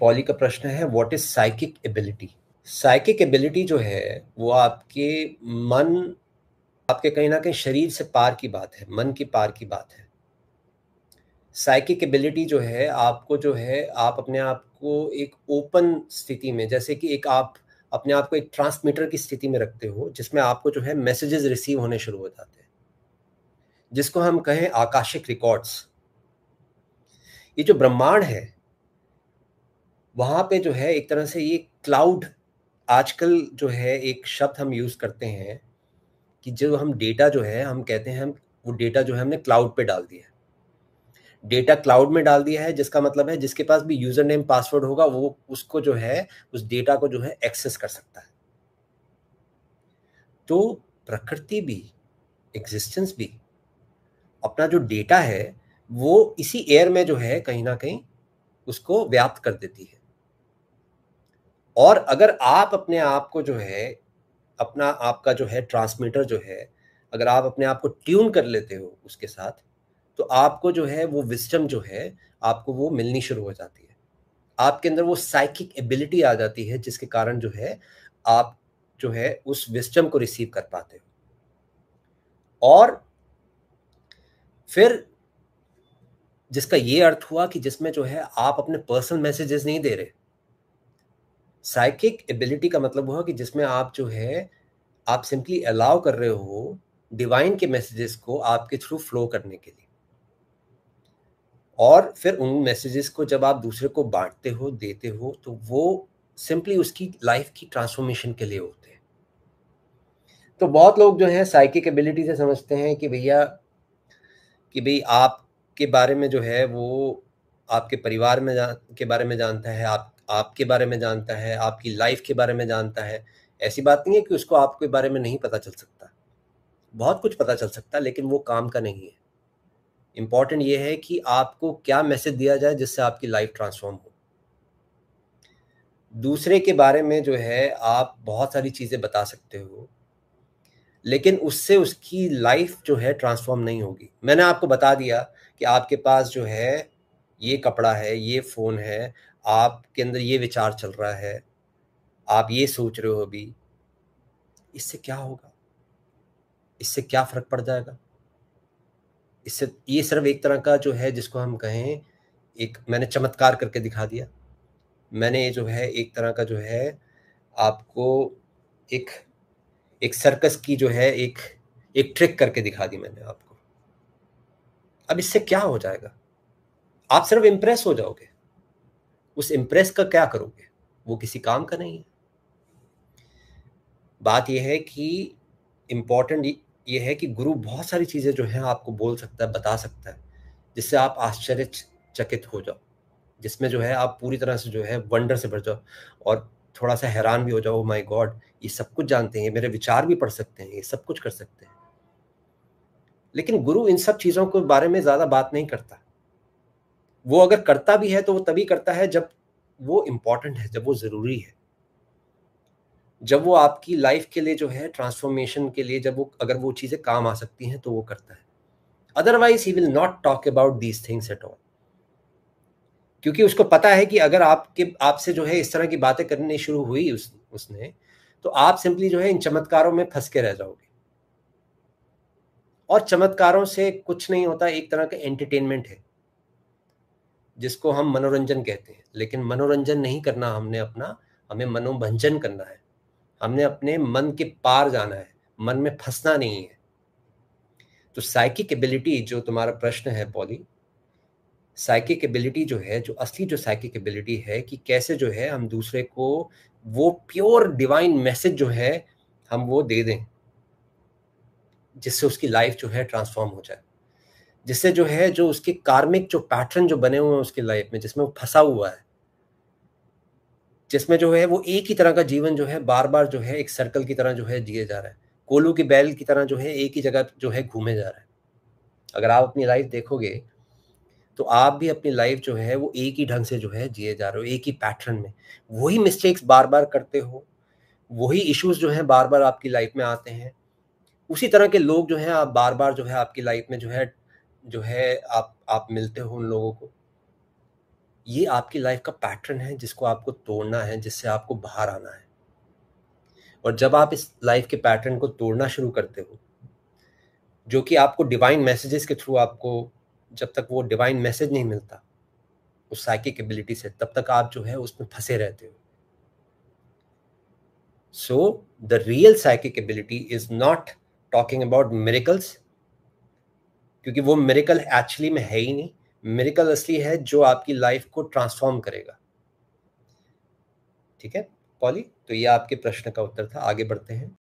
poly का प्रश्न है what is psychic ability psychic ability जो है वो आपके मन आपके कहीं ना कहीं शरीर से पार की बात है मन की पार की बात है साइकिक एबिलिटी जो है आपको जो है आप अपने आप को एक ओपन स्थिति में जैसे कि एक आप अपने आप को एक ट्रांसमीटर की स्थिति में रखते हो जिसमें आपको जो है मैसेजेस रिसीव होने शुरू हो जाते हैं जिसको हम कहें आकाशिक रिकॉर्ड्स ये जो ब्रह्मांड है वहाँ पे जो है एक तरह से ये क्लाउड आजकल जो है एक शब्द हम यूज़ करते हैं कि जो हम डेटा जो है हम कहते हैं हम वो डेटा जो है हमने क्लाउड पे डाल दिया है डेटा क्लाउड में डाल दिया है जिसका मतलब है जिसके पास भी यूज़र नेम पासवर्ड होगा वो उसको जो है उस डेटा को जो है एक्सेस कर सकता है तो प्रकृति भी एग्जिस्टेंस भी अपना जो डेटा है वो इसी एयर में जो है कहीं ना कहीं उसको व्याप्त कर देती है और अगर आप अपने आप को जो है अपना आपका जो है ट्रांसमीटर जो है अगर आप अपने आप को ट्यून कर लेते हो उसके साथ तो आपको जो है वो विस्टम जो है आपको वो मिलनी शुरू हो जाती है आपके अंदर वो साइकिक एबिलिटी आ जाती है जिसके कारण जो है आप जो है उस विस्टम को रिसीव कर पाते हो और फिर जिसका ये अर्थ हुआ कि जिसमें जो है आप अपने पर्सनल मैसेजेस नहीं दे रहे साइकिक एबिलिटी का मतलब हुआ कि जिसमें आप जो है आप सिंपली अलाउ कर रहे हो डिवाइन के मैसेजेस को आपके थ्रू फ्लो करने के लिए और फिर उन मैसेजेस को जब आप दूसरे को बांटते हो देते हो तो वो सिंपली उसकी लाइफ की ट्रांसफॉर्मेशन के लिए होते हैं तो बहुत लोग जो हैं साइकिक एबिलिटी से समझते हैं कि भैया कि भाई आपके बारे में जो है वो आपके परिवार में के बारे में जानता है आप आपके बारे में जानता है आपकी लाइफ के बारे में जानता है ऐसी बात नहीं है कि उसको आपके बारे में नहीं पता चल सकता बहुत कुछ पता चल सकता है लेकिन वो काम का नहीं है इम्पॉर्टेंट ये है कि आपको क्या मैसेज दिया जाए जिससे आपकी लाइफ ट्रांसफॉर्म हो दूसरे के बारे में जो है आप बहुत सारी चीज़ें बता सकते हो लेकिन उससे उसकी लाइफ जो है ट्रांसफॉर्म नहीं होगी मैंने आपको बता दिया कि आपके पास जो है ये कपड़ा है ये फ़ोन है आपके अंदर ये विचार चल रहा है आप ये सोच रहे हो अभी इससे क्या होगा इससे क्या फर्क पड़ जाएगा इससे ये सिर्फ एक तरह का जो है जिसको हम कहें एक मैंने चमत्कार करके दिखा दिया मैंने जो है एक तरह का जो है आपको एक एक सर्कस की जो है एक एक ट्रिक करके दिखा दी मैंने आपको अब इससे क्या हो जाएगा आप सिर्फ इंप्रेस हो जाओगे उस इम्प्रेस का क्या करोगे वो किसी काम का नहीं है बात यह है कि इम्पॉर्टेंट ये है कि गुरु बहुत सारी चीज़ें जो है आपको बोल सकता है बता सकता है जिससे आप आश्चर्यचकित हो जाओ जिसमें जो है आप पूरी तरह से जो है वंडर से भर जाओ और थोड़ा सा हैरान भी हो जाओ माय oh गॉड ये सब कुछ जानते हैं मेरे विचार भी पढ़ सकते हैं ये सब कुछ कर सकते हैं लेकिन गुरु इन सब चीज़ों के बारे में ज़्यादा बात नहीं करता वो अगर करता भी है तो वो तभी करता है जब वो इम्पॉर्टेंट है जब वो ज़रूरी है जब वो आपकी लाइफ के लिए जो है ट्रांसफॉर्मेशन के लिए जब वो अगर वो चीज़ें काम आ सकती हैं तो वो करता है otherwise he will not talk about these things at all क्योंकि उसको पता है कि अगर आपके आपसे जो है इस तरह की बातें करनी शुरू हुई उस उसने तो आप सिंपली जो है इन चमत्कारों में फंस के रह जाओगे और चमत्कारों से कुछ नहीं होता एक तरह का एंटरटेनमेंट है जिसको हम मनोरंजन कहते हैं लेकिन मनोरंजन नहीं करना हमने अपना हमें मनोभंजन करना है हमने अपने मन के पार जाना है मन में फंसना नहीं है तो साइकिक एबिलिटी जो तुम्हारा प्रश्न है पॉली साइकिक एबिलिटी जो है जो असली जो साइकिक एबिलिटी है कि कैसे जो है हम दूसरे को वो प्योर डिवाइन मैसेज जो है हम वो दे दें जिससे उसकी लाइफ जो है ट्रांसफॉर्म हो जाए जिससे जो है जो उसके कार्मिक जो पैटर्न जो बने हुए हैं उसकी लाइफ में जिसमें वो फंसा हुआ है जिसमें जो है वो एक ही तरह का जीवन जो है बार बार जो है एक सर्कल की तरह जो है जिए जा रहा है कोलू की बैल की तरह जो है एक ही जगह जो है घूमे जा रहा है अगर आप अपनी लाइफ देखोगे तो आप भी अपनी लाइफ जो है वो एक ही ढंग से जो है जिए जा रहे हो एक ही पैटर्न में वही मिस्टेक्स बार बार करते हो वही इश्यूज जो है बार बार आपकी लाइफ में आते हैं उसी तरह के लोग जो है आप बार बार जो है आपकी लाइफ में जो है जो है आप आप मिलते हो उन लोगों को ये आपकी लाइफ का पैटर्न है जिसको आपको तोड़ना है जिससे आपको बाहर आना है और जब आप इस लाइफ के पैटर्न को तोड़ना शुरू करते हो जो कि आपको डिवाइन मैसेजेस के थ्रू आपको जब तक वो डिवाइन मैसेज नहीं मिलता उस साइकिक एबिलिटी से तब तक आप जो है उसमें फंसे रहते हो so the real psychic ability is not talking about miracles क्योंकि वो मेरिकल एक्चुअली में है ही नहीं मेरिकल असली है जो आपकी लाइफ को ट्रांसफॉर्म करेगा ठीक है पॉली तो ये आपके प्रश्न का उत्तर था आगे बढ़ते हैं